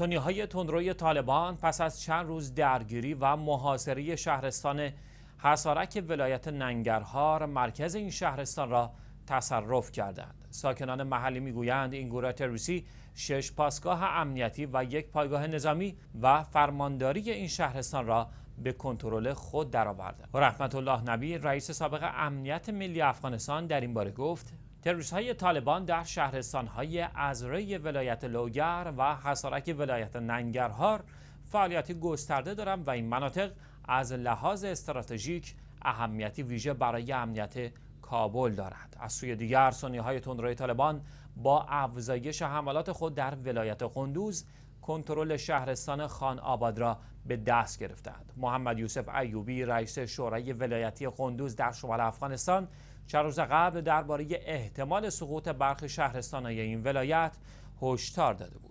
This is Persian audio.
سنی های تندروی طالبان پس از چند روز درگیری و محاصره شهرستان حسارک ولایت ننگرهار مرکز این شهرستان را تصرف کردند ساکنان محلی میگویند این گروه تروریستی شش پاسگاه امنیتی و یک پایگاه نظامی و فرمانداری این شهرستان را به کنترل خود درآوردند رحمت الله نبی رئیس سابق امنیت ملی افغانستان در این باره گفت تروریست های طالبان در شهرستان های ازره ولایت لوگر و حسارک ولایت ننگرهار فعالیت گسترده دارند و این مناطق از لحاظ استراتژیک اهمیتی ویژه برای امنیت کابل دارد از سوی دیگر سنی های تندروی طالبان با افزایش حملات خود در ولایت قندوز کنترل شهرستان خان آباد را به دست گرفتند محمد یوسف ایوبی رئیس شورای ولایتی قندوز در شمال افغانستان چند روز قبل درباره احتمال سقوط برخی شهرستانهای این ولایت هشدار داده بود